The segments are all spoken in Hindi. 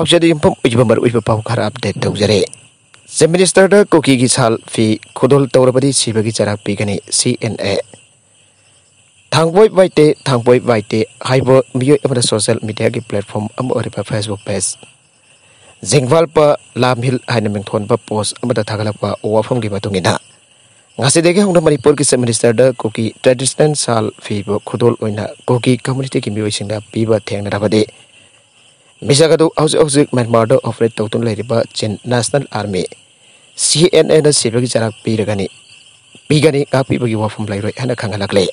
ꯐꯥꯎꯖꯔꯤ ꯌꯨꯝꯐꯝ ꯑꯣꯏꯕ ꯃꯔꯨꯑꯣꯏꯕ ꯄꯥꯎ ꯈꯔ ꯑꯞꯗꯦꯠ ꯇꯧꯖꯔꯦ ꯆꯤꯞ ꯃꯤꯅꯤꯁꯇꯔꯗ ꯀꯨꯀꯤꯒꯤ ꯁꯥꯜ ꯐꯤ ꯈꯨꯗꯣꯜ ꯇꯧꯔꯕꯗꯤ ꯁꯤꯕꯒꯤ ꯆꯩꯔꯥꯛ ꯄꯤꯒꯅꯤ ꯁꯤ ꯑꯦꯟ ꯑꯦ थांबोई वाइटे थांबोई वाइटे हाइब मियो एमरा सोशल मीडिया की प्लेटफॉर्म अम ओरिबा फेसबुक पेज जिंगवाल प लामहिल हाइन मिंगथोन प पोस्ट अमदा थागलपा ओवाफम की मतुंगिना ngasi dege hungna manipur ki minister da koki traditional sal fi bo khudol oina koki community ki miwi singda piba thengna rabade मिजाग Myanmar operate Chin National Army C N N सिबी जरा पीरगनी पीगनी पीबी वफम लेरों खाले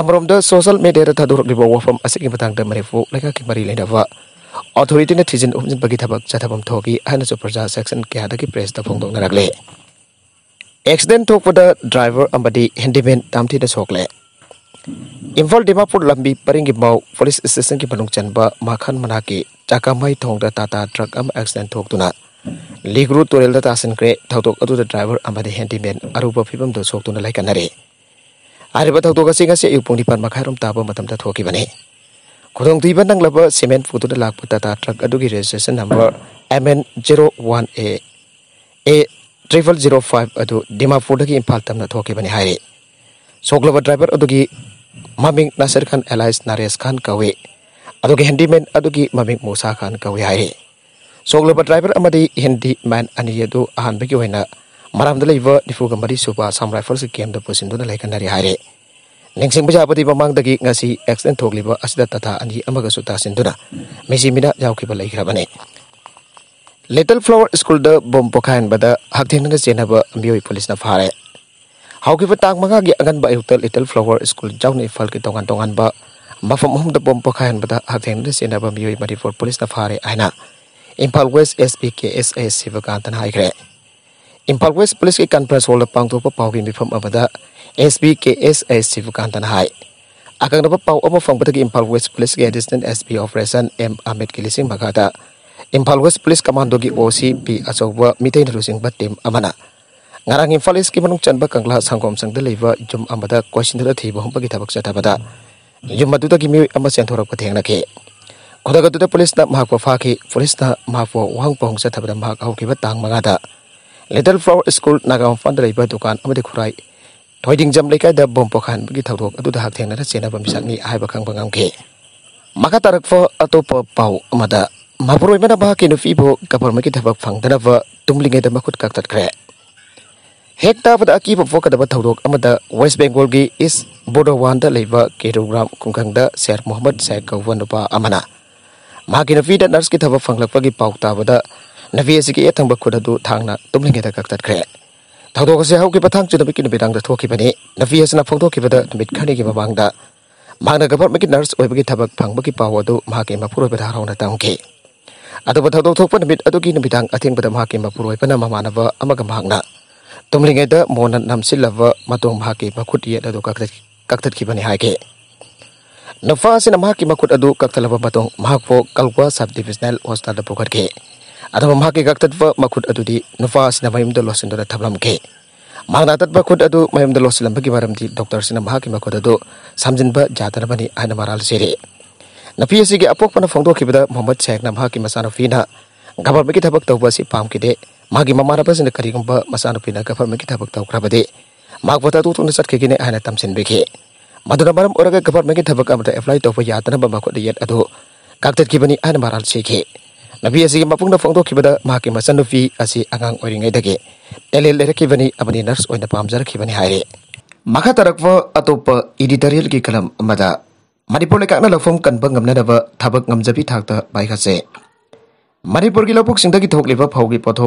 अमरम सोशल मेडिया थादरब वफम मरीफू लेखा की मरी लेनब ऑथोरीटी थीजन उमजनबी थब चथम थोगी अहनसु प्रजा सेक्शन क्या प्रेस फोंदे एक्सीडेंट ड्राइवर हेंडीमेन तामथी सोकले इम्फाल दिमापुर लंबी परेंगी माउ पुलिस स्टेशन की मनुंग चनबा माखन मना की चाकामई थोंगदा टाटा ट्रक अम एक्सीडेंट थोकतुना लीग्रू टोरेलदा तासनक्रे थौदोक अदुदा ड्राइवर अमदे हैंडीमैन अरुबा फिबम दो सोकतुना लाइकनरे आरिबा थौदोक सिंग असे युपुंग दिपान माखारम ताबा मतमदा थोकिबने खुदोंग दुइबा नंगलाबा सिमेंट फुतुदा लाकपु टाटा ट्रक अदुगी registration number MN 01A A triple zero five अदु दिमापुर दगी इम्फाल तमना थोकिबने हायरे सोकलोबा ड्राइवर अदुगी maming nasir khan allies nares khan kawe adugi handyman adugi maming musa khan kawe hai soglo driver amadi handyman ani adu ahan bagi hoina maram dalai ba difu gamari suba sam rifles game da posin duna lai kanari hai re ning bajapati mamang dagi ngasi accident thokli ba asida tata ani amaga su ta sin duna mesi mina jawki ba lai khra bane little flower school da Hau ki petang manga gi angan ba hotel itel flower school jauh ni fal ki tongan tongan ba mafam hom da bom pakaian bata hateng de sina ba mioi mari for police na fare aina Impal West SPKSA hai haikre Impal West Police ki conference kan hall pang to pa pau ki mifam abada SPKSA hai Akang dapat pau ama fang bata Impal West Police ki assistant SP operation M Ahmed Kilising bagada Impal West Police Commando ki OCP asoba mitai na lusing ba amana ngarang imphal east ki manung chanba kangla sangkom sangda leiba jom amada question da theba hom pagi thabak chata bada yum matu da ki mi amma sen thorap ka thengna ke khoda ka tu police na mahak pa pha ki police na mahak pa wang pong sa thabada mahak au ki ba tang maga da little flower school nagam fan dukan amade khurai thoiding jam lekai da bom pokhan gi thadok adu da hak thengna chena ba misak ni ai ba khang bangam ke maka tarak fo pa pau amada mabroi mana ba ki nufi bo kapar ma ki thabak phang da ba tumlinge da makut kak tat kre हेक ताबद अकीब फोकदब वेस्ट बेंगल की इस बोडोवान लेब केरुग्राम कुंखंग शेर मोहम्मद शेर कौब नुपा नर्स की थब फंगलपगी पाउ ताबद नफी असी की एथंब खुददु थांगना तुमलिंगेदा कक्तखरे थौदोक से हौकी पथांग चुदबकी नबिदांगदा थोकीबने नफी असना फोंदोकीबदा नर्स ओइबगी थबक फंगबगी पाउ अदु मागे मपुरोबदा हरौना तंगे अदब थौदोक थोकपन ममानब nam monan namsilava matong bahagi makut iya dadu kaktet kaktet kibani haike nafa sina mahaki makut adu kaktalava matong mahakpo kalwa subdivisional hosnada pokat ke adama mahaki kaktetva makut adu di nafa sina mayum dalo sindora thablam ke mangna tatva kut adu mayum dalo silam bagi baram di doktor sina mahaki makut adu samjinba jatana bani aina maral sire nafi asige apok pana phongdo kibada mohammad shaikh namha ki masana fina gabar bagi thabak tawba si pam kide मागी ममाना पसंद करीगम बा मसान पीना का फर्म की थबक तौकरा बदे माग बता तो तुन सट केगिने आना तमसिन बेखे मदन मरम ओरगा गफर की थबक अमत अप्लाई तो या तना बा मखो दियत अदो कागत की बनी आना माराल सेखे नबी असी मपुंग मसन दगे एले लेर की बनी अबनी नर्स ओइन की बनी हायरे मखा तरकव अतोप इडिटोरियल की कलम मदा मणिपुर लेकाना लफम कनबंगम थबक मनपुर की लोपूब फौगी पोथो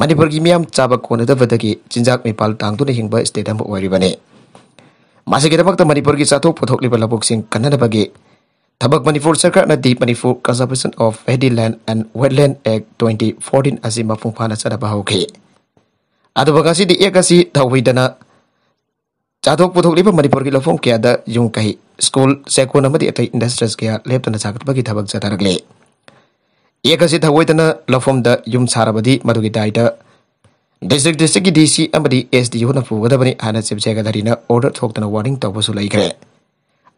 मणिपुर की मैं चाब कौनद चिंजा मिपाल तादून हिंग स्टेट होने मासीदम मणिपुर की चाथो पोथली लोपूब कन्नबगे थबक मणिपुर सरकार ने Manipur conservation of paddy land and wetland act twenty fourteen मफू फाने चलब होगी तौहीदन चाथों पोथली मणिपुर की लोफों क्या यू कही स्कूल सेकोन अत इंडस्ट्रीज क्या लेपन चागत की थबक चतारकली यहन लौम यू सारबदी दायद डिस्ट्रिक डिस्ट्रिक की डी सी एस डी यून पुगदी हाँ चीफ जेगधरी ऑर्डर थोड़ा वार्निंग तब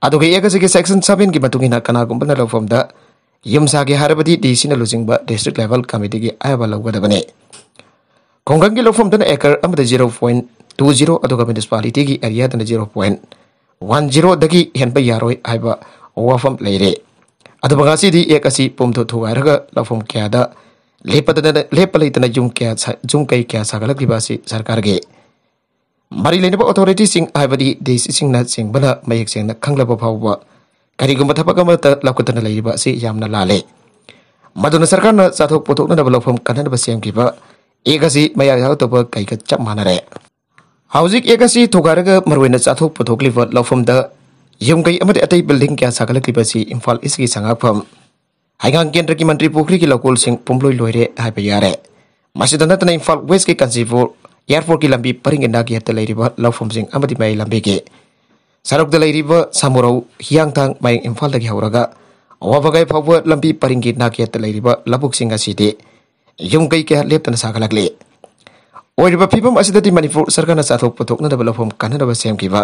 अगर यहसी सेक्शन सेवेन की मतुन कनागुब लौम यू सागेबी डी सी लुचिंग डिस्ट्रिक लेवल कमिटी की अब लौदबने खोगंग लौम acre zero point two zero municipality की area zero point one zero हेब या वफम लेरें अदी एक् पुम थोर लौम क्या लेपलेतना जू क्या जू कई क्या सागल सरकार के मरी लेने ऑथोरीटी आबादी दे सिंह मेक से खब फाव कहींगम लाले मधुन सरकार चाथ पोथन लौम कब एग् मैयाद कई चप मानर हाउजिक एग् थोगा मरव चाथ पोथ लौम yumgai amad atai building kya sagala klibasi imphal isgi sangapham haingang kendra ki mantri pokhri ki lokol sing pumloi loire payare masi masidana tana imphal west ki kanjivo airport ki lambi paring na ki hatta lairiba lawpham sing amadi mai lambi ke sarok da lairiba samurau hiang tang mai imphal dagi hauraga awabagai phawwa lambi paring ki na ki hatta lairiba labuk sing aside yumgai kya leptana sagala kle oiriba phibam asida ti manipur sarkana sathok potok na da lawpham kanada ba sem ki kiva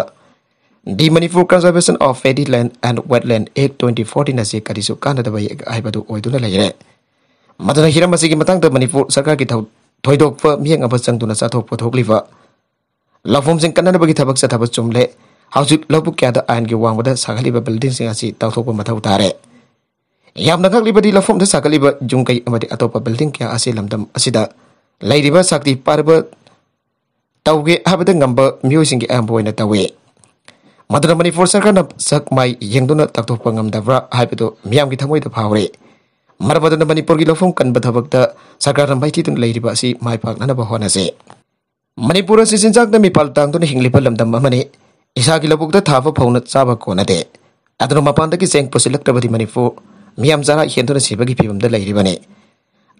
dimanifukan sabesan of land and wetland ek 2014 nasi kadi suka ada bayi ai batu oi tuna lai matana hiram masih matang ta manipur sarkar ki thau thoidok pa miang apa sang tuna sa thok pothok liwa lafum sing kanana bagi thabak sa thabak chumle hausik lobuk kya da ain ki wang bada sagali ba building sing asi tau thok pa mathau tare yam nangak liba di lafum da sagali ba jungkai amadi atopa building kya asi lamdam asida lairiba sakti parba tauge habada ngamba myo sing ki amboi na tawe ꯃꯗꯨꯅ ꯃꯅꯤꯄꯨꯔ ꯁꯔꯀꯥꯔꯅ ꯁꯛ ꯃꯥꯏ ꯌꯦꯡꯗꯨꯅ ꯇꯥꯛꯊꯣꯛꯄ ꯉꯝꯗꯕ꯭ꯔꯥ ꯍꯥꯏꯕꯗꯨ ꯃꯤꯌꯥꯝꯒꯤ ꯊꯃꯣꯏꯗ ꯐꯥꯎꯔꯦ ꯃꯔꯝ ꯑꯗꯨꯅ ꯃꯅꯤꯄꯨꯔꯒꯤ ꯂꯧꯐꯝ ꯀꯟꯕ ꯊꯕꯛꯇ ꯁꯔꯀꯥꯔꯅ ꯃꯥꯏꯊꯤꯗꯨꯅ ꯂꯩꯔꯤꯕ ꯑꯁꯤ ꯃꯥꯏ ꯄꯥꯛꯅꯅꯕ ꯍꯣꯠꯅꯁꯦ ꯃꯅꯤꯄꯨꯔ ꯑꯁꯤ ꯆꯤꯟꯖꯥꯛꯅ ꯃꯤꯄꯥꯜ ꯇꯥꯡꯗꯨꯅ ꯍꯤꯡꯂꯤꯕ ꯂꯝꯗꯝ ꯑꯃꯅꯤ ꯏꯁꯥꯒꯤ ꯂꯧꯕꯨꯛꯇ ꯊꯥꯕ ꯐꯧꯅ ꯆꯥꯕ ꯀꯣꯟꯅꯗꯦ ꯑꯗꯨꯅ ꯃꯄꯥꯟꯗꯒꯤ ꯆꯦꯡ ꯄꯨꯁꯤꯜꯂꯛꯇ꯭ꯔꯕꯗꯤ ꯃꯅꯤꯄꯨꯔ ꯃꯤꯌꯥꯝ ꯆꯔꯥ ꯍꯦꯟꯗꯨꯅ ꯁꯤꯕꯒꯤ ꯐꯤꯕꯝꯗ ꯂꯩꯔꯤꯕꯅꯤ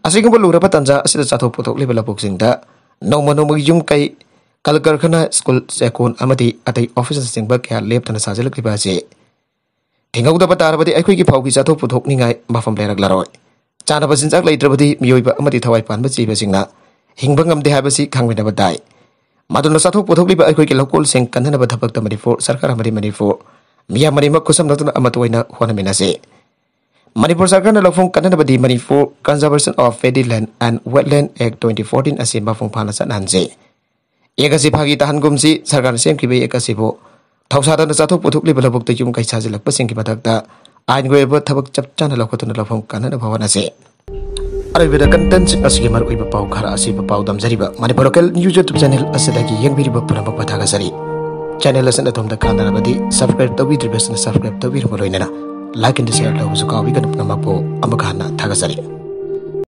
ꯑꯁꯤꯒꯨꯝꯕ ꯂꯨꯔꯕ ꯇꯥꯟꯖꯥ ꯑꯁꯤꯗ ꯆꯥꯊꯣꯛ ꯄꯨꯊꯣꯛꯂꯤꯕ ꯂꯧꯕꯨꯛꯁꯤꯡꯗ ꯅꯣꯡꯃ ꯅꯣꯡꯃꯒꯤ ꯌꯨꯝ ꯀꯩ कल कारखाना स्कूल सेकोन अमदी अतै ऑफिस सिंह क्या लेपन साजिलक असे थेंगौदब तारबदी अखोई फाउकी जाथोक पुथोकनिंगाय मफम लेरगलारोय चानब सिंजाक लेत्रबदी मियोइब अमदी थवाई पानब जीब सिंगना हिंगब ngमदे हाबसी खांगबिनब दाय ꯃꯗꯨꯅ ꯆꯥꯊꯣꯛ ꯄꯨꯊꯣꯛꯂꯤꯕ ꯑꯩꯈꯣꯏꯒꯤ ꯂꯧꯀꯣꯜꯁꯤꯡ ꯀꯟꯅꯅꯕ ꯊꯕꯛꯇ ꯃꯅꯤꯄꯨꯔ ꯁꯔꯀꯥꯔ ꯑꯃꯗꯤ ꯃꯅꯤꯄꯨꯔ ꯃꯤꯌꯥꯝ ꯃꯔꯤꯃꯛ ꯈꯨꯠꯁꯝꯅꯗꯨꯅ ꯑꯃꯠꯇ ꯑꯣꯏꯅ ꯍꯣꯠꯅꯃꯤꯟꯅꯁꯤ ꯃꯅꯤꯄꯨꯔ ꯁꯔꯀꯥꯔꯅ ꯂꯧꯐꯝ ꯀꯟꯅꯅꯕꯗꯤ Manipur conservation of paddy land and ꯋꯦꯠꯂꯦꯟ ꯑꯦꯛ ꯇ꯭ꯋꯦꯟꯇꯤ ꯐꯣꯔꯇꯤꯟ ꯑꯁꯤ ꯃꯄꯨꯡ ꯐꯥꯅ ꯆꯠꯅꯍꯟꯁꯤ एक फागी तहन तहनगुमसी सरकार सेमकीब एक थौसादन चाथोक पुथोक्लिब लबुकते युम कैसा जिलक्पसिंग की मदद आइन गोएब थबक चप चा लखोतुन लफम कानन भवनसे अरबिद कंटेंट असगी मर उइब पाउ खर असिब पाउ लोकल न्यूज यूट्यूब चैनल असदगी यंगबिरिब पुनम पथागसरी चैनल असन अथोम सब्सक्राइब तबिद्रिबसन सब्सक्राइब तबिरम लाइक एंड शेयर लबुसु काविगन नमपो अमखाना थागसरी